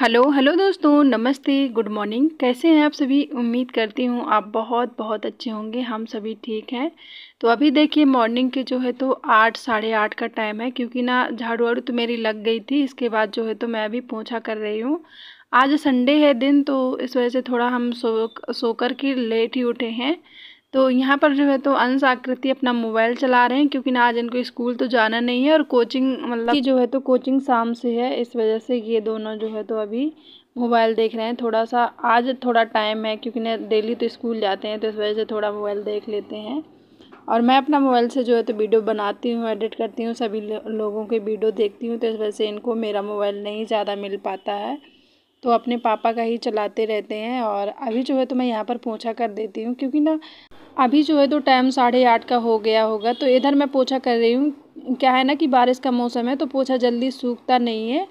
hello hello दोस्तों नमस्ते good morning कैसे हैं आप सभी उम्मीद करती हूँ आप बहुत बहुत अच्छे होंगे हम सभी ठीक हैं तो अभी देखिए मॉर्निंग के जो है तो आठ साढ़े आठ का टाइम है क्योंकि ना झाड़ू वाड़ू तो मेरी लग गई थी इसके बाद जो है तो मैं अभी पोछा कर रही हूँ आज संडे है दिन तो इस वजह से थोड़ा हम सो सो कर के लेट ही उठे हैं तो यहाँ पर जो है तो अंश आकृति अपना मोबाइल चला रहे हैं क्योंकि ना आज इनको स्कूल तो जाना नहीं है और कोचिंग मतलब जो है तो कोचिंग शाम से है इस वजह से ये दोनों जो है तो अभी मोबाइल देख रहे हैं थोड़ा सा आज थोड़ा टाइम है क्योंकि ना डेली तो स्कूल जाते हैं तो इस वजह से थोड़ा मोबाइल देख लेते हैं और मैं अपना मोबाइल से जो है तो वीडियो बनाती हूँ एडिट करती हूँ सभी लोगों के वीडियो देखती हूँ तो इस वजह से इनको मेरा मोबाइल नहीं ज़्यादा मिल पाता है तो अपने पापा का ही चलाते रहते हैं और अभी जो है तो मैं यहाँ पर पोछा कर देती हूँ क्योंकि ना अभी जो है तो टाइम साढ़े आठ का हो गया होगा तो इधर मैं पोछा कर रही हूँ क्या है ना कि बारिश का मौसम है तो पोछा जल्दी सूखता नहीं है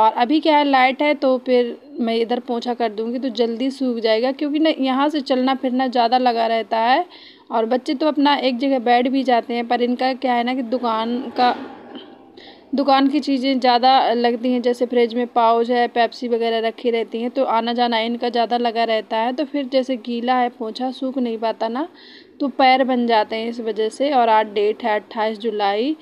और अभी क्या है लाइट है तो फिर मैं इधर पोछा कर दूँगी तो जल्दी सूख जाएगा क्योंकि ना यहाँ से चलना फिरना ज़्यादा लगा रहता है और बच्चे तो अपना एक जगह बैठ भी जाते हैं पर इनका क्या है ना कि दुकान का दुकान की चीज़ें ज़्यादा लगती हैं जैसे फ्रिज में पाउज है पेप्सी वगैरह रखी रहती हैं तो आना जाना इनका ज़्यादा लगा रहता है तो फिर जैसे गीला है पोछा सूख नहीं पाता ना तो पैर बन जाते हैं इस वजह से और आज डेट है अट्ठाईस जुलाई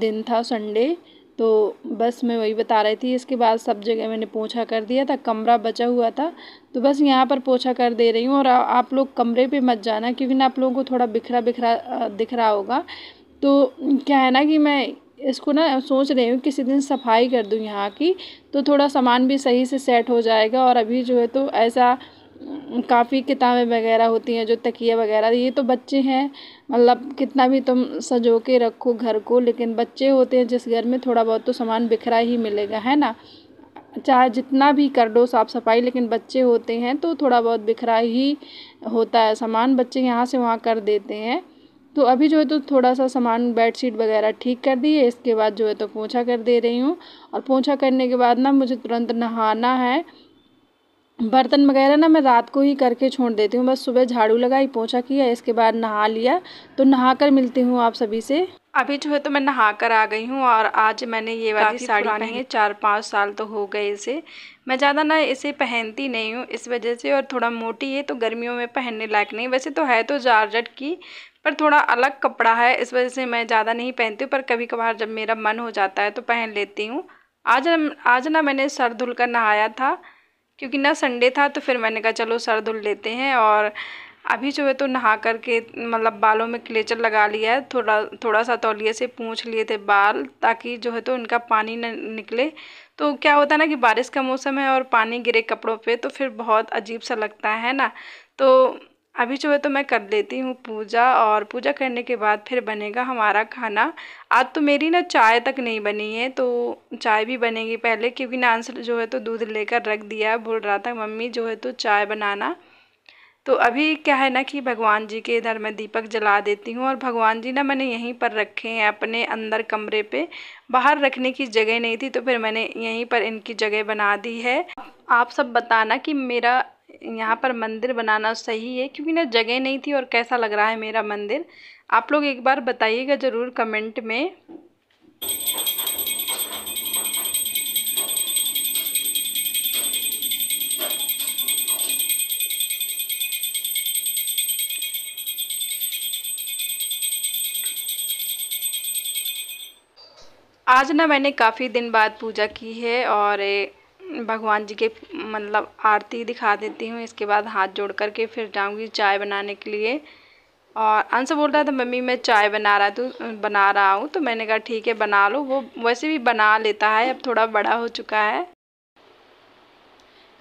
दिन था संडे तो बस मैं वही बता रही थी इसके बाद सब जगह मैंने पोछा कर दिया था कमरा बचा हुआ था तो बस यहाँ पर पोछा कर दे रही हूँ और आप लोग कमरे पे मत जाना क्योंकि ना आप लोगों को थोड़ा बिखरा बिखरा दिख रहा होगा तो क्या है ना कि मैं इसको ना सोच रही हूँ किसी दिन सफाई कर दूँ यहाँ की तो थोड़ा सामान भी सही से सेट हो जाएगा और अभी जो है तो ऐसा काफ़ी किताबें वगैरह होती हैं जो तकिया वगैरह ये तो बच्चे हैं मतलब कितना भी तुम सजो के रखो घर को लेकिन बच्चे होते हैं जिस घर में थोड़ा बहुत तो सामान बिखरा ही मिलेगा है ना चाहे जितना भी कर दो साफ़ सफाई लेकिन बच्चे होते हैं तो थोड़ा बहुत बिखरा ही होता है सामान बच्चे यहाँ से वहाँ कर देते हैं तो अभी जो है तो थोड़ा सा सामान बेड शीट वगैरह ठीक कर दी है इसके बाद जो है तो पोछा कर दे रही हूँ और पोछा करने के बाद ना मुझे तुरंत नहाना है बर्तन वगैरह ना मैं रात को ही करके छोड़ देती हूँ बस सुबह झाड़ू लगाई पोछा किया इसके बाद नहा लिया तो नहा कर मिलती हूँ आप सभी से अभी जो है तो मैं नहा कर आ गई हूँ और आज मैंने ये वाली साड़ी पहनी है चार पाँच साल तो हो गए इसे मैं ज़्यादा ना इसे पहनती नहीं हूँ इस वजह से और थोड़ा मोटी है तो गर्मियों में पहनने लायक नहीं वैसे तो है तो जारजट की पर थोड़ा अलग कपड़ा है इस वजह से मैं ज़्यादा नहीं पहनती पर कभी कभार जब मेरा मन हो जाता है तो पहन लेती हूँ आज आज ना मैंने सर धुल कर नहाया था क्योंकि ना संडे था तो फिर मैंने कहा चलो सर धुल लेते हैं और अभी जो है तो नहा करके मतलब बालों में क्लेचर लगा लिया है थोड़ा थोड़ा सा तौलिए से पूछ लिए थे बाल ताकि जो है तो उनका पानी न निकले तो क्या होता है ना कि बारिश का मौसम है और पानी गिरे कपड़ों पे तो फिर बहुत अजीब सा लगता है ना तो अभी जो है तो मैं कर लेती हूँ पूजा और पूजा करने के बाद फिर बनेगा हमारा खाना आज तो मेरी ना चाय तक नहीं बनी है तो चाय भी बनेगी पहले क्योंकि नानसर जो है तो दूध लेकर रख दिया बोल रहा था मम्मी जो है तो चाय बनाना तो अभी क्या है ना कि भगवान जी के इधर मैं दीपक जला देती हूँ और भगवान जी ना मैंने यहीं पर रखे हैं अपने अंदर कमरे पे बाहर रखने की जगह नहीं थी तो फिर मैंने यहीं पर इनकी जगह बना दी है आप सब बताना कि मेरा यहाँ पर मंदिर बनाना सही है क्योंकि ना जगह नहीं थी और कैसा लग रहा है मेरा मंदिर आप लोग एक बार बताइएगा ज़रूर कमेंट में आज ना मैंने काफ़ी दिन बाद पूजा की है और भगवान जी के मतलब आरती दिखा देती हूँ इसके बाद हाथ जोड़ करके फिर जाऊँगी चाय बनाने के लिए और अंश बोल रहा था मम्मी मैं चाय बना रहा तू बना रहा हूँ तो मैंने कहा ठीक है बना लो वो वैसे भी बना लेता है अब थोड़ा बड़ा हो चुका है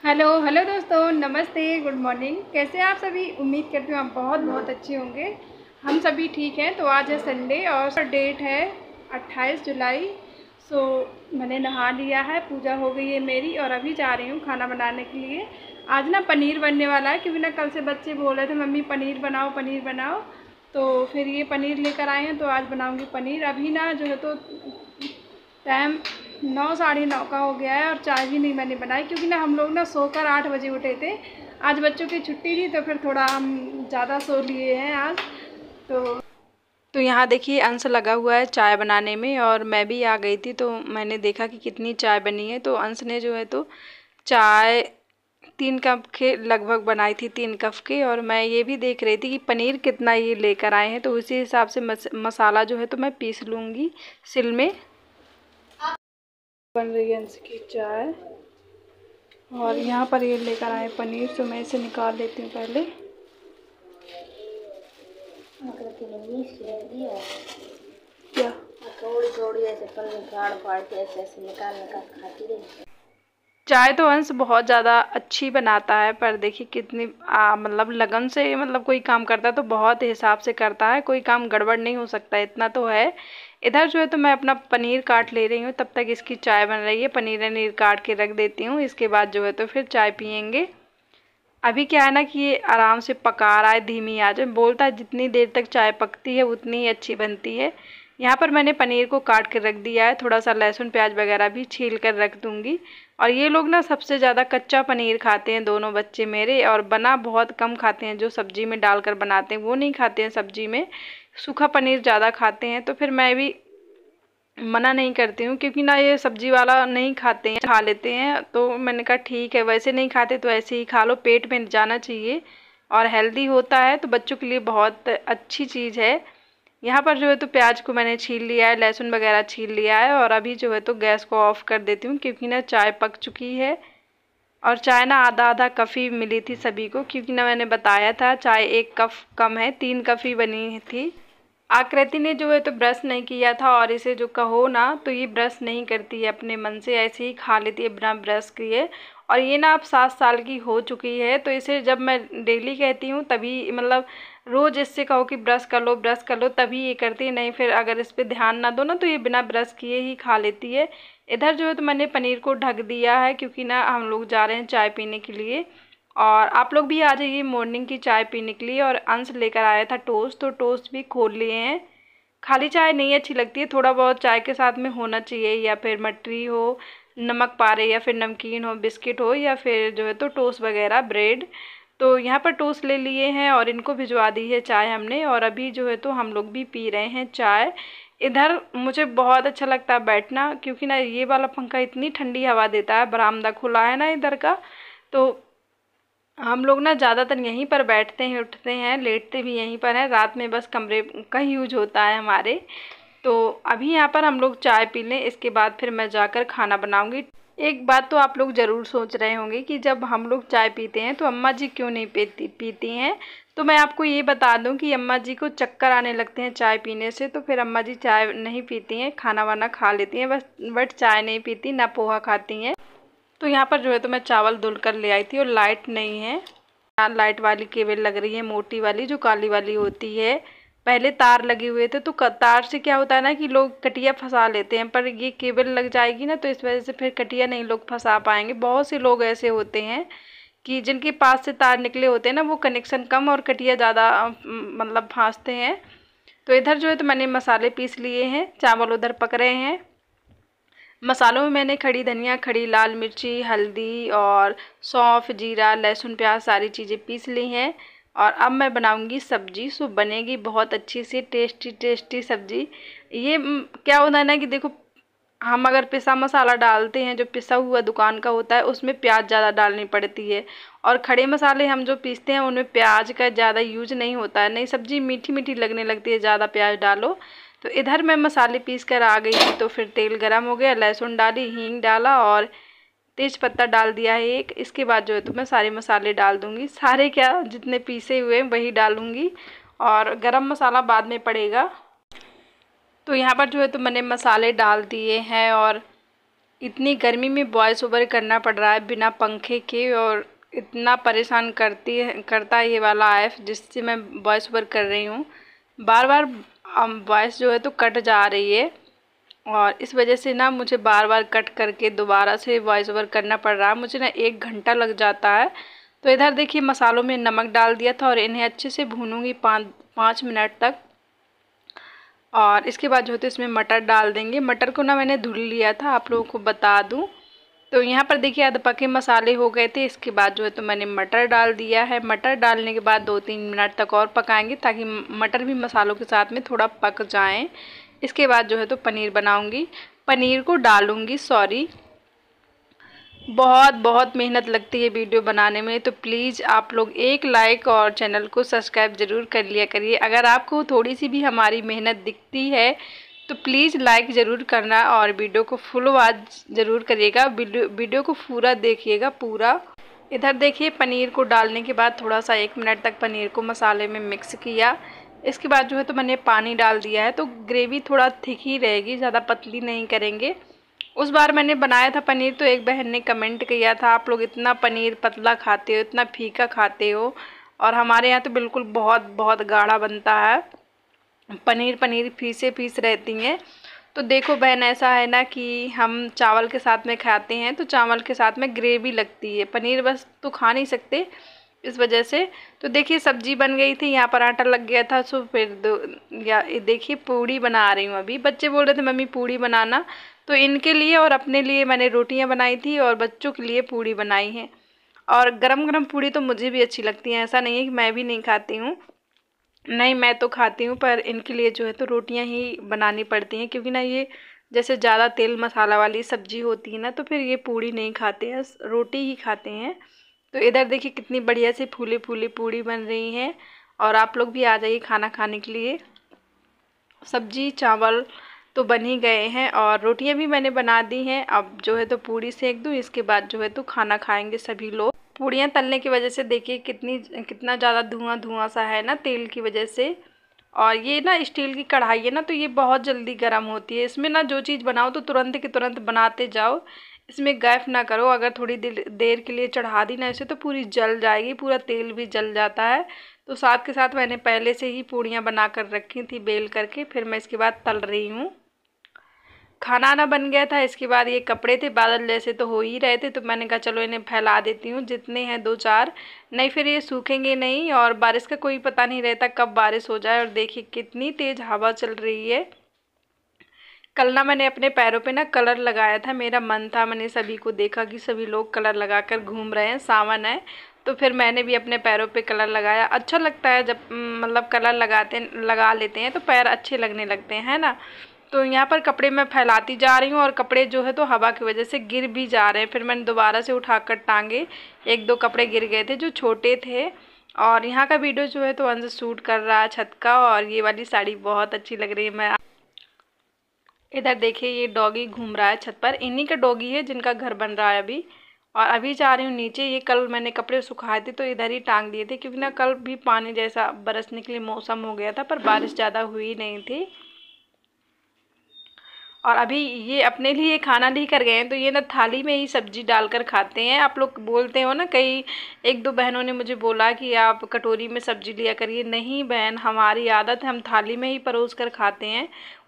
हेलो हेलो दोस्तों नमस्ते गुड मॉर्निंग कैसे आप सभी उम्मीद करती हूँ आप बहुत बहुत अच्छे होंगे हम सभी ठीक हैं तो आज है संडे और डेट है अट्ठाईस जुलाई सो so, मैंने नहा लिया है पूजा हो गई है मेरी और अभी जा रही हूँ खाना बनाने के लिए आज ना पनीर बनने वाला है क्योंकि ना कल से बच्चे बोल रहे थे मम्मी पनीर बनाओ पनीर बनाओ तो फिर ये पनीर लेकर आए हैं तो आज बनाऊँगी पनीर अभी ना जो है तो टाइम नौ साढ़े नौ का हो गया है और चाय भी नहीं मैंने बनाई क्योंकि ना हम लोग ना सोकर आठ बजे उठे थे आज बच्चों की छुट्टी थी तो फिर थोड़ा हम ज़्यादा सो लिए हैं आज तो तो यहाँ देखिए अंश लगा हुआ है चाय बनाने में और मैं भी आ गई थी तो मैंने देखा कि कितनी चाय बनी है तो अंश ने जो है तो चाय तीन कप के लगभग बनाई थी तीन कप के और मैं ये भी देख रही थी कि पनीर कितना ये लेकर आए हैं तो उसी हिसाब से मस, मसाला जो है तो मैं पीस लूँगी सिल में बन रही है अंश की चाय और यहाँ पर ये लेकर आए पनीर तो मैं इसे निकाल लेती हूँ पहले चाय तो अंश बहुत ज़्यादा अच्छी बनाता है पर देखिए कितनी मतलब लगन से मतलब कोई काम करता है तो बहुत हिसाब से करता है कोई काम गड़बड़ नहीं हो सकता इतना तो है इधर जो है तो मैं अपना पनीर काट ले रही हूँ तब तक इसकी चाय बन रही है पनीर वनीर काट के रख देती हूँ इसके बाद जो है तो फिर चाय पियेंगे अभी क्या है ना कि ये आराम से पका रहा है धीमी आँच में बोलता है जितनी देर तक चाय पकती है उतनी ही अच्छी बनती है यहाँ पर मैंने पनीर को काट कर रख दिया है थोड़ा सा लहसुन प्याज वगैरह भी छील कर रख दूँगी और ये लोग ना सबसे ज़्यादा कच्चा पनीर खाते हैं दोनों बच्चे मेरे और बना बहुत कम खाते हैं जो सब्ज़ी में डालकर बनाते हैं वो नहीं खाते हैं सब्ज़ी में सूखा पनीर ज़्यादा खाते हैं तो फिर मैं भी मना नहीं करती हूँ क्योंकि ना ये सब्जी वाला नहीं खाते हैं खा लेते हैं तो मैंने कहा ठीक है वैसे नहीं खाते तो ऐसे ही खा लो पेट में जाना चाहिए और हेल्दी होता है तो बच्चों के लिए बहुत अच्छी चीज़ है यहाँ पर जो है तो प्याज को मैंने छील लिया है लहसुन वगैरह छील लिया है और अभी जो है तो गैस को ऑफ़ कर देती हूँ क्योंकि ना चाय पक चुकी है और चाय ना आधा आधा कप ही मिली थी सभी को क्योंकि ना मैंने बताया था चाय एक कप कम है तीन कप ही बनी थी आकृति ने जो है तो ब्रश नहीं किया था और इसे जो कहो ना तो ये ब्रश नहीं करती है अपने मन से ऐसे ही खा लेती है बिना ब्रश किए और ये ना अब सात साल की हो चुकी है तो इसे जब मैं डेली कहती हूँ तभी मतलब रोज़ इससे कहो कि ब्रश कर लो ब्रश कर लो तभी ये करती है नहीं फिर अगर इस पर ध्यान ना दो ना तो ये बिना ब्रश किए ही खा लेती है इधर जो है तो मैंने पनीर को ढक दिया है क्योंकि ना हम लोग जा रहे हैं चाय पीने के लिए और आप लोग भी आ जाइए मॉर्निंग की चाय पीने के लिए और अंश लेकर आया था टोस्ट तो टोस्ट भी खोल लिए हैं खाली चाय नहीं अच्छी लगती है थोड़ा बहुत चाय के साथ में होना चाहिए या फिर मटरी हो नमक पारे या फिर नमकीन हो बिस्किट हो या फिर जो है तो टोस्ट वगैरह ब्रेड तो यहाँ पर टोस्ट ले लिए हैं और इनको भिजवा दी है चाय हमने और अभी जो है तो हम लोग भी पी रहे हैं चाय इधर मुझे बहुत अच्छा लगता है बैठना क्योंकि ना ये वाला पंखा इतनी ठंडी हवा देता है बरामदा खुला है ना इधर का तो हम लोग ना ज़्यादातर यहीं पर बैठते हैं उठते हैं लेटते भी यहीं पर हैं रात में बस कमरे का यूज होता है हमारे तो अभी यहाँ पर हम लोग चाय पी लें इसके बाद फिर मैं जाकर खाना बनाऊँगी एक बात तो आप लोग ज़रूर सोच रहे होंगे कि जब हम लोग चाय पीते हैं तो अम्मा जी क्यों नहीं पीती पीती हैं तो मैं आपको ये बता दूं कि अम्मा जी को चक्कर आने लगते हैं चाय पीने से तो फिर अम्मा जी चाय नहीं पीती हैं खाना वाना खा लेती हैं बस बट चाय नहीं पीती ना पोहा खाती हैं तो यहाँ पर जो है तो मैं चावल धुल कर ले आई थी और लाइट नहीं है लाइट वाली केबल लग रही है मोटी वाली जो काली वाली होती है पहले तार लगे हुए थे तो तार से क्या होता है ना कि लोग कटिया फंसा लेते हैं पर ये केबल लग जाएगी ना तो इस वजह से फिर कटिया नहीं लोग फंसा पाएंगे बहुत से लोग ऐसे होते हैं कि जिनके पास से तार निकले होते हैं ना वो कनेक्शन कम और कटिया ज़्यादा मतलब फंसते हैं तो इधर जो है तो मैंने मसाले पीस लिए हैं चावल उधर पक रहे हैं मसालों में मैंने खड़ी धनिया खड़ी लाल मिर्ची हल्दी और सौंफ जीरा लहसुन प्याज सारी चीज़ें पीस ली हैं और अब मैं बनाऊंगी सब्जी सो बनेगी बहुत अच्छी सी टेस्टी टेस्टी सब्जी ये क्या होता है ना कि देखो हम अगर पिसा मसाला डालते हैं जो पिसा हुआ दुकान का होता है उसमें प्याज ज़्यादा डालनी पड़ती है और खड़े मसाले हम जो पीसते हैं उनमें प्याज का ज़्यादा यूज नहीं होता है नहीं सब्ज़ी मीठी मीठी लगने लगती है ज़्यादा प्याज डालो तो इधर मैं मसाले पीस कर आ गई थी तो फिर तेल गर्म हो गया लहसुन डाली हींग डाला और तेज पत्ता डाल दिया है एक इसके बाद जो है तो मैं सारे मसाले डाल दूँगी सारे क्या जितने पीसे हुए वही डालूँगी और गरम मसाला बाद में पड़ेगा तो यहाँ पर जो है तो मैंने मसाले डाल दिए हैं और इतनी गर्मी में बॉयस ओवर करना पड़ रहा है बिना पंखे के और इतना परेशान करती है करता है ये वाला ऐप जिससे मैं बॉयस ओवर कर रही हूँ बार बार वॉइस जो है तो कट जा रही है और इस वजह से ना मुझे बार बार कट करके दोबारा से वॉइस ओवर करना पड़ रहा है मुझे ना एक घंटा लग जाता है तो इधर देखिए मसालों में नमक डाल दिया था और इन्हें अच्छे से भूनूंगी पाँच पाँच मिनट तक और इसके बाद जो है तो इसमें मटर डाल देंगे मटर को ना मैंने धुल लिया था आप लोगों को बता दूँ तो यहाँ पर देखिए आध पके मसाले हो गए थे इसके बाद जो है तो मैंने मटर डाल दिया है मटर डालने के बाद दो तीन मिनट तक और पकाएंगे ताकि मटर भी मसालों के साथ में थोड़ा पक जाएं इसके बाद जो है तो पनीर बनाऊंगी पनीर को डालूंगी सॉरी बहुत बहुत मेहनत लगती है वीडियो बनाने में तो प्लीज़ आप लोग एक लाइक और चैनल को सब्सक्राइब ज़रूर कर लिया करिए अगर आपको थोड़ी सी भी हमारी मेहनत दिखती है तो प्लीज़ लाइक ज़रूर करना और वीडियो को फुल वाच ज़रूर करिएगा वीडियो को पूरा देखिएगा पूरा इधर देखिए पनीर को डालने के बाद थोड़ा सा एक मिनट तक पनीर को मसाले में मिक्स किया इसके बाद जो है तो मैंने पानी डाल दिया है तो ग्रेवी थोड़ा थिक ही रहेगी ज़्यादा पतली नहीं करेंगे उस बार मैंने बनाया था पनीर तो एक बहन ने कमेंट किया था आप लोग इतना पनीर पतला खाते हो इतना फीका खाते हो और हमारे यहाँ तो बिल्कुल बहुत बहुत गाढ़ा बनता है पनीर पनीर फीसे फीस रहती हैं तो देखो बहन ऐसा है ना कि हम चावल के साथ में खाते हैं तो चावल के साथ में ग्रेवी लगती है पनीर बस तो खा नहीं सकते इस वजह से तो देखिए सब्जी बन गई थी यहाँ पर आटा लग गया था सो फिर दो या देखिए पूड़ी बना रही हूँ अभी बच्चे बोल रहे थे मम्मी पूड़ी बनाना तो इनके लिए और अपने लिए मैंने रोटियाँ बनाई थी और बच्चों के लिए पूड़ी बनाई है और गरम गरम पूड़ी तो मुझे भी अच्छी लगती है ऐसा नहीं है कि मैं भी नहीं खाती हूँ नहीं मैं तो खाती हूँ पर इनके लिए जो है तो रोटियाँ ही बनानी पड़ती हैं क्योंकि ना ये जैसे ज़्यादा तेल मसाला वाली सब्जी होती है ना तो फिर ये पूड़ी नहीं खाते हैं रोटी ही खाते हैं तो इधर देखिए कितनी बढ़िया सी फूले फूले पूड़ी बन रही हैं और आप लोग भी आ जाइए खाना खाने के लिए सब्जी चावल तो बन ही गए हैं और रोटियां भी मैंने बना दी हैं अब जो है तो पूड़ी सेक दूँ इसके बाद जो है तो खाना खाएंगे सभी लोग पूड़ियाँ तलने की वजह से देखिए कितनी कितना ज़्यादा धुआं धुआं सा है ना तेल की वजह से और ये ना स्टील की कढ़ाई है ना तो ये बहुत जल्दी गर्म होती है इसमें ना जो चीज़ बनाओ तो तुरंत के तुरंत बनाते जाओ इसमें गैफ ना करो अगर थोड़ी देर देर के लिए चढ़ा दी ना इसे तो पूरी जल जाएगी पूरा तेल भी जल जाता है तो साथ के साथ मैंने पहले से ही पूड़ियाँ बना कर रखी थी बेल करके फिर मैं इसके बाद तल रही हूँ खाना आना बन गया था इसके बाद ये कपड़े थे बादल जैसे तो हो ही रहे थे तो मैंने कहा चलो इन्हें फैला देती हूँ जितने हैं दो चार नहीं फिर ये सूखेंगे नहीं और बारिश का कोई पता नहीं रहता कब बारिश हो जाए और देखिए कितनी तेज़ हवा चल रही है कल ना मैंने अपने पैरों पे ना कलर लगाया था मेरा मन था मैंने सभी को देखा कि सभी लोग कलर लगा कर घूम रहे हैं सावन है तो फिर मैंने भी अपने पैरों पे कलर लगाया अच्छा लगता है जब मतलब कलर लगाते लगा लेते हैं तो पैर अच्छे लगने लगते हैं ना तो यहाँ पर कपड़े मैं फैलाती जा रही हूँ और कपड़े जो है तो हवा की वजह से गिर भी जा रहे हैं फिर मैंने दोबारा से उठा कर टांगे एक दो कपड़े गिर गए थे जो छोटे थे और यहाँ का वीडियो जो है तो अंदर सूट कर रहा है छत का और ये वाली साड़ी बहुत अच्छी लग रही है मैं इधर देखिए ये डॉगी घूम रहा है छत पर इन्हीं का डॉगी है जिनका घर बन रहा है अभी और अभी जा रही हूँ नीचे ये कल मैंने कपड़े सुखाए थे तो इधर ही टांग दिए थे क्योंकि ना कल भी पानी जैसा बरसने के लिए मौसम हो गया था पर बारिश ज़्यादा हुई नहीं थी और अभी ये अपने लिए खाना नहीं कर गए हैं तो ये ना थाली में ही सब्जी डालकर खाते हैं आप लोग बोलते हो ना कई एक दो बहनों ने मुझे बोला कि आप कटोरी में सब्जी लिया करिए नहीं बहन हमारी आदत है हम थाली में ही परोस कर खाते हैं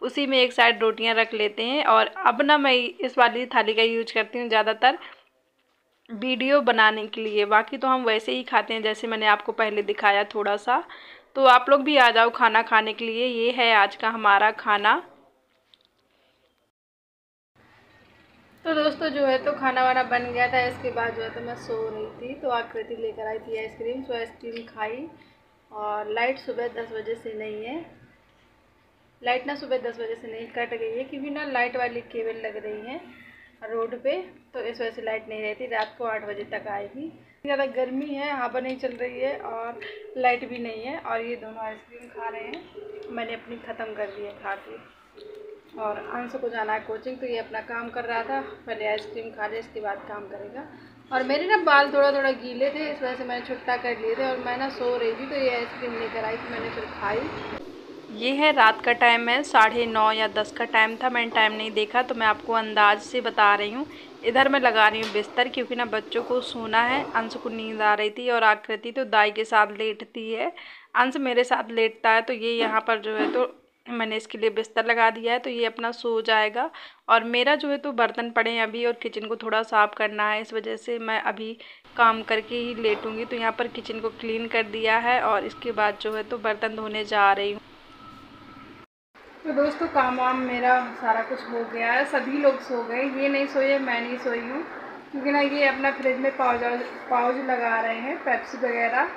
उसी में एक साइड रोटियां रख लेते हैं और अब ना मैं इस वाली थाली का यूज करती हूँ ज़्यादातर वीडियो बनाने के लिए बाकी तो हम वैसे ही खाते हैं जैसे मैंने आपको पहले दिखाया थोड़ा सा तो आप लोग भी आ जाओ खाना खाने के लिए ये है आज का हमारा खाना तो दोस्तों जो है तो खाना वाना बन गया था इसके बाद जो है तो मैं सो रही थी तो आकृति लेकर आई थी आइसक्रीम सो तो आइसक्रीम खाई और लाइट सुबह दस बजे से नहीं है लाइट ना सुबह दस बजे से नहीं कट गई है क्योंकि ना लाइट वाली केबल लग रही है रोड पे तो इस वजह से लाइट नहीं रहती रात को आठ बजे तक आएगी ज़्यादा गर्मी है हवा नहीं चल रही है और लाइट भी नहीं है और ये दोनों आइसक्रीम खा रहे हैं मैंने अपनी ख़त्म कर दी है खा के और अंश को जाना है कोचिंग तो ये अपना काम कर रहा था पहले आइसक्रीम खा ले इसके बाद काम करेगा और मेरे ना बाल थोड़ा थोड़ा गीले थे इस वजह से मैंने छुट्टा कर लिए थे और मैं ना सो रही थी तो ये आइसक्रीम लेकर आई तो मैंने फिर खाई ये है रात का टाइम है साढ़े नौ या दस का टाइम था मैंने टाइम नहीं देखा तो मैं आपको अंदाज से बता रही हूँ इधर मैं लगा रही हूँ बिस्तर क्योंकि ना बच्चों को सोना है अंश को नींद आ रही थी और आकृति तो दाई के साथ लेटती है अंश मेरे साथ लेटता है तो ये यहाँ पर जो है तो मैंने इसके लिए बिस्तर लगा दिया है तो ये अपना सो जाएगा और मेरा जो है तो बर्तन पड़े हैं अभी और किचन को थोड़ा साफ़ करना है इस वजह से मैं अभी काम करके ही लेटूँगी तो यहाँ पर किचन को क्लीन कर दिया है और इसके बाद जो है तो बर्तन धोने जा रही हूँ तो दोस्तों काम वाम मेरा सारा कुछ हो गया है सभी लोग सो गए ये नहीं सोए मैं नहीं सोई हूँ क्योंकि ना ये अपना फ्रिज में पाउज पाउज लगा रहे हैं पेप्सी वगैरह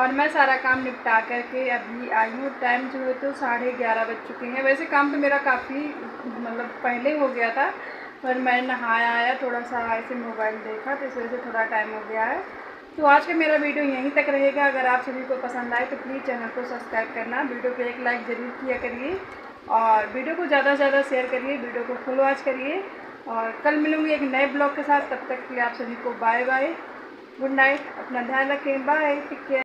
और मैं सारा काम निपटा करके अभी आई हूँ टाइम जो है तो साढ़े ग्यारह बज चुके हैं वैसे काम तो मेरा काफ़ी मतलब पहले हो गया था पर मैं नहाया आया थोड़ा सा ऐसे मोबाइल देखा तो इस वजह से थोड़ा टाइम हो गया है तो आज का मेरा वीडियो यहीं तक रहेगा अगर आप सभी को पसंद आए तो प्लीज़ चैनल को सब्सक्राइब करना वीडियो को एक लाइक ज़रूर किया करिए और वीडियो को ज़्यादा से ज़्यादा शेयर करिए वीडियो को फुल वॉच करिए और कल मिलूंगी एक नए ब्लॉग के साथ तब तक के लिए आप सभी को बाय बाय गुड नाइट अपना ध्यान रखें बाय टेक केयर